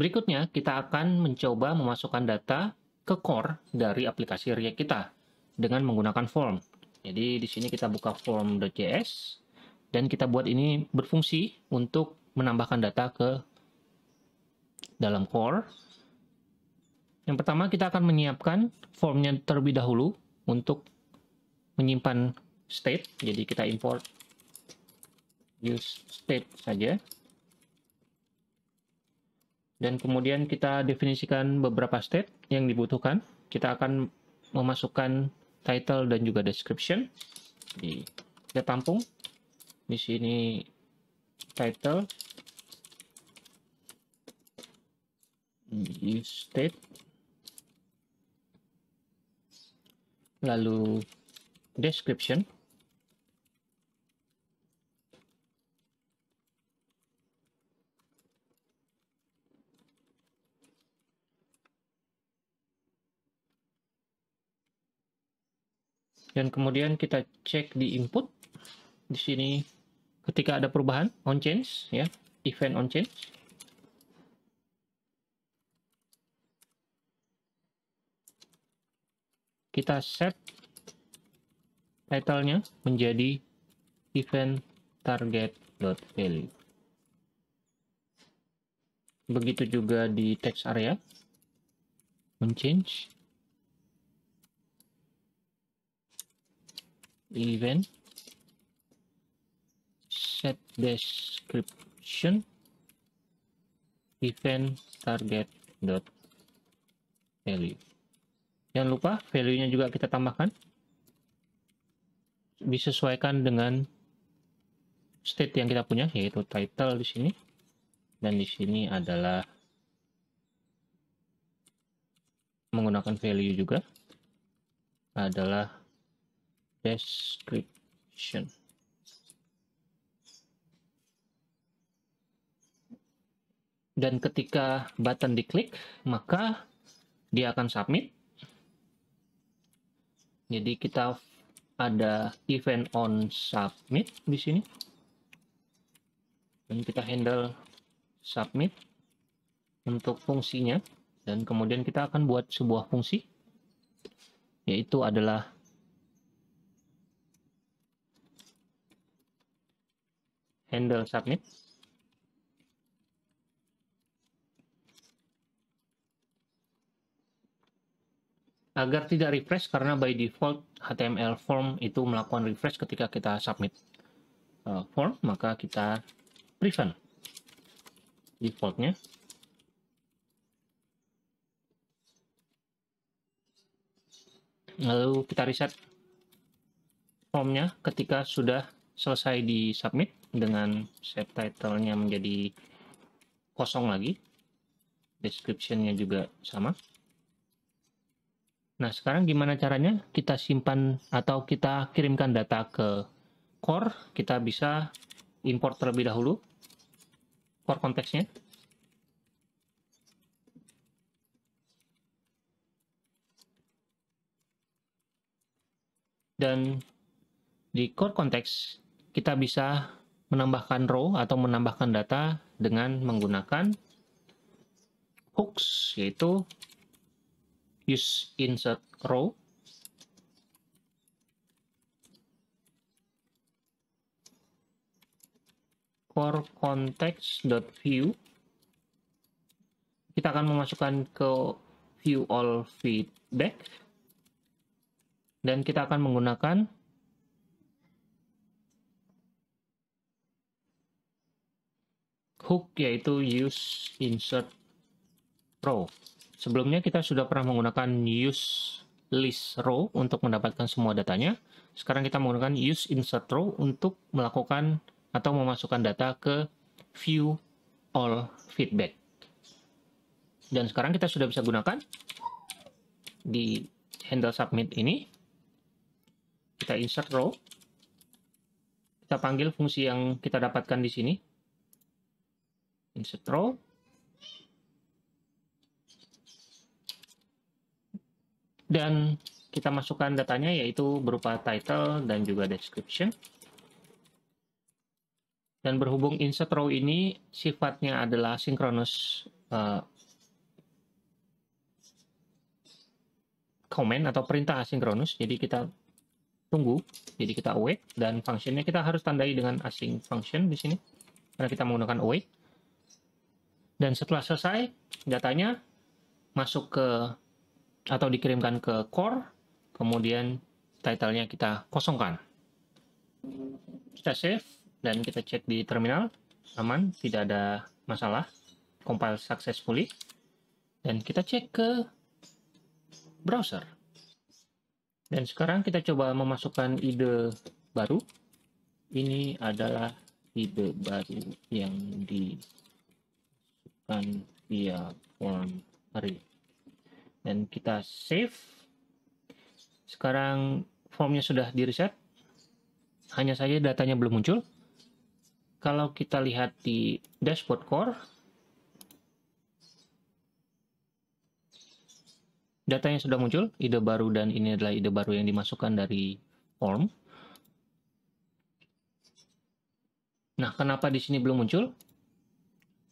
Berikutnya, kita akan mencoba memasukkan data ke core dari aplikasi React kita dengan menggunakan form. Jadi di sini kita buka form.js dan kita buat ini berfungsi untuk menambahkan data ke dalam core. Yang pertama kita akan menyiapkan formnya terlebih dahulu untuk menyimpan state. Jadi kita import use state saja. Dan kemudian kita definisikan beberapa state yang dibutuhkan. Kita akan memasukkan title dan juga description. Jadi, kita tampung di sini title di state lalu description dan kemudian kita cek di input di sini ketika ada perubahan on change ya event on change kita set title-nya menjadi event target value begitu juga di text area on change event set description event target dot value jangan lupa value nya juga kita tambahkan disesuaikan dengan state yang kita punya yaitu title di sini dan di sini adalah menggunakan value juga adalah description dan ketika button diklik maka dia akan submit jadi kita ada event on submit di sini dan kita handle submit untuk fungsinya dan kemudian kita akan buat sebuah fungsi yaitu adalah handle submit. Agar tidak refresh karena by default HTML form itu melakukan refresh ketika kita submit uh, form, maka kita prevent defaultnya. Lalu kita reset formnya ketika sudah selesai di submit dengan subtitlenya menjadi kosong lagi descriptionnya juga sama nah sekarang gimana caranya kita simpan atau kita kirimkan data ke core kita bisa import terlebih dahulu core konteksnya dan di core konteks kita bisa menambahkan row atau menambahkan data dengan menggunakan hooks yaitu use insert row for view kita akan memasukkan ke view all feedback dan kita akan menggunakan hook yaitu use insert row. Sebelumnya kita sudah pernah menggunakan use list row untuk mendapatkan semua datanya. Sekarang kita menggunakan use insert row untuk melakukan atau memasukkan data ke view all feedback. Dan sekarang kita sudah bisa gunakan di handle submit ini. Kita insert row. Kita panggil fungsi yang kita dapatkan di sini, is Dan kita masukkan datanya yaitu berupa title dan juga description. Dan berhubung insert row ini sifatnya adalah synchronous uh, comment atau perintah asinkronus, jadi kita tunggu, jadi kita await dan fungsinya kita harus tandai dengan async function di sini karena kita menggunakan await. Dan setelah selesai, datanya masuk ke atau dikirimkan ke core, kemudian title-nya kita kosongkan. Kita save dan kita cek di terminal, aman, tidak ada masalah, compile successfully. Dan kita cek ke browser. Dan sekarang kita coba memasukkan ide baru. Ini adalah ide baru yang di dan via form hari dan kita save sekarang formnya sudah di reset hanya saja datanya belum muncul kalau kita lihat di dashboard core datanya sudah muncul ide baru dan ini adalah ide baru yang dimasukkan dari form nah kenapa di sini belum muncul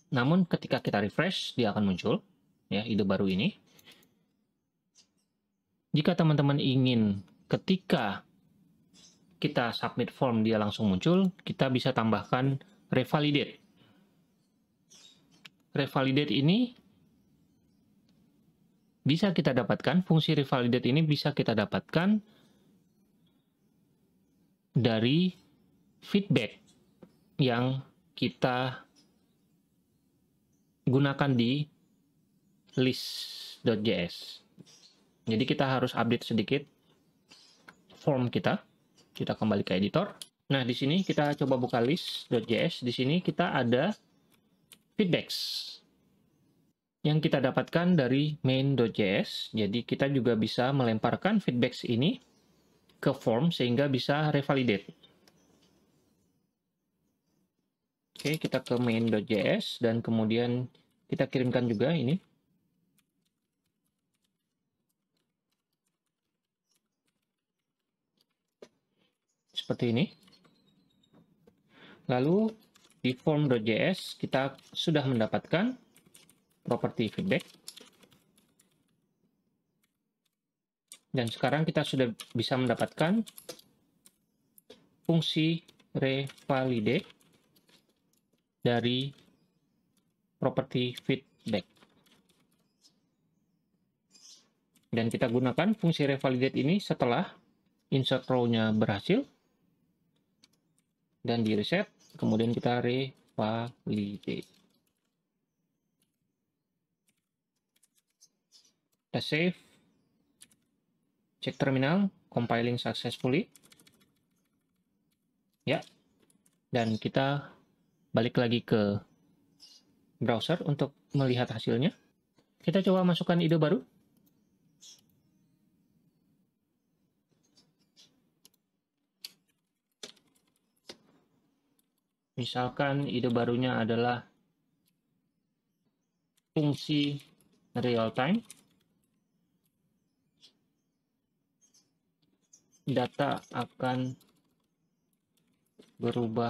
namun ketika kita refresh, dia akan muncul ya ide baru ini. Jika teman-teman ingin ketika kita submit form dia langsung muncul, kita bisa tambahkan revalidate. Revalidate ini bisa kita dapatkan, fungsi revalidate ini bisa kita dapatkan dari feedback yang kita gunakan di list.js. Jadi kita harus update sedikit form kita. Kita kembali ke editor. Nah, di sini kita coba buka list.js. Di sini kita ada feedbacks yang kita dapatkan dari main.js. Jadi kita juga bisa melemparkan feedbacks ini ke form sehingga bisa revalidate. Oke, kita ke main.js dan kemudian kita kirimkan juga ini. Seperti ini. Lalu di form.js kita sudah mendapatkan property feedback. Dan sekarang kita sudah bisa mendapatkan fungsi revalidate dari property feedback. Dan kita gunakan fungsi revalidate ini setelah insert row-nya berhasil dan di reset, kemudian kita revalidate. Kita save, cek terminal, compiling successfully. Ya, dan kita balik lagi ke browser untuk melihat hasilnya. Kita coba masukkan ide baru. Misalkan ide barunya adalah fungsi real time. Data akan berubah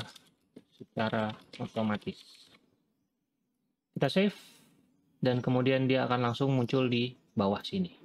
secara otomatis. Kita save dan kemudian dia akan langsung muncul di bawah sini.